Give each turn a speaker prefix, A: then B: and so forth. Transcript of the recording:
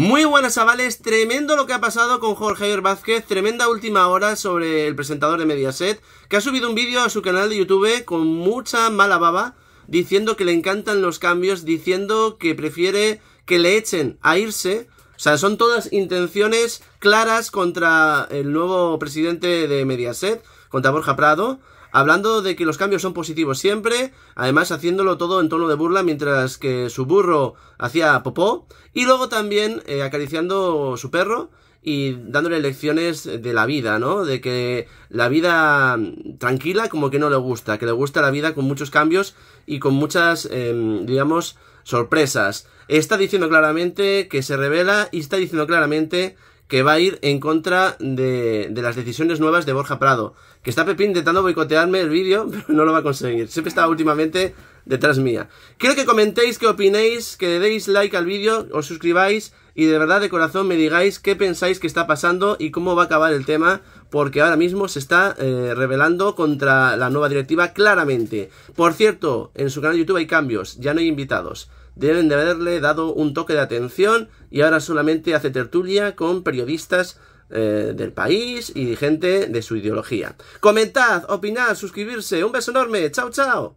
A: Muy buenas chavales, tremendo lo que ha pasado con Jorge Javier Vázquez, tremenda última hora sobre el presentador de Mediaset, que ha subido un vídeo a su canal de YouTube con mucha mala baba, diciendo que le encantan los cambios, diciendo que prefiere que le echen a irse. O sea, son todas intenciones claras contra el nuevo presidente de Mediaset contra Borja Prado, hablando de que los cambios son positivos siempre, además haciéndolo todo en tono de burla mientras que su burro hacía popó, y luego también eh, acariciando su perro y dándole lecciones de la vida, ¿no? De que la vida tranquila como que no le gusta, que le gusta la vida con muchos cambios y con muchas, em, digamos, sorpresas. Está diciendo claramente que se revela y está diciendo claramente que va a ir en contra de, las decisiones nuevas de Borja Prado. Que está Pepín intentando boicotearme el vídeo, pero no lo va a conseguir. Siempre está últimamente detrás mía. Quiero que comentéis, que opinéis, que le deis like al vídeo, os suscribáis y de verdad de corazón me digáis qué pensáis que está pasando y cómo va a acabar el tema, porque ahora mismo se está eh, revelando contra la nueva directiva claramente. Por cierto, en su canal de YouTube hay cambios, ya no hay invitados deben de haberle dado un toque de atención y ahora solamente hace tertulia con periodistas eh, del país y gente de su ideología. Comentad, opinad, suscribirse. Un beso enorme. Chao, chao.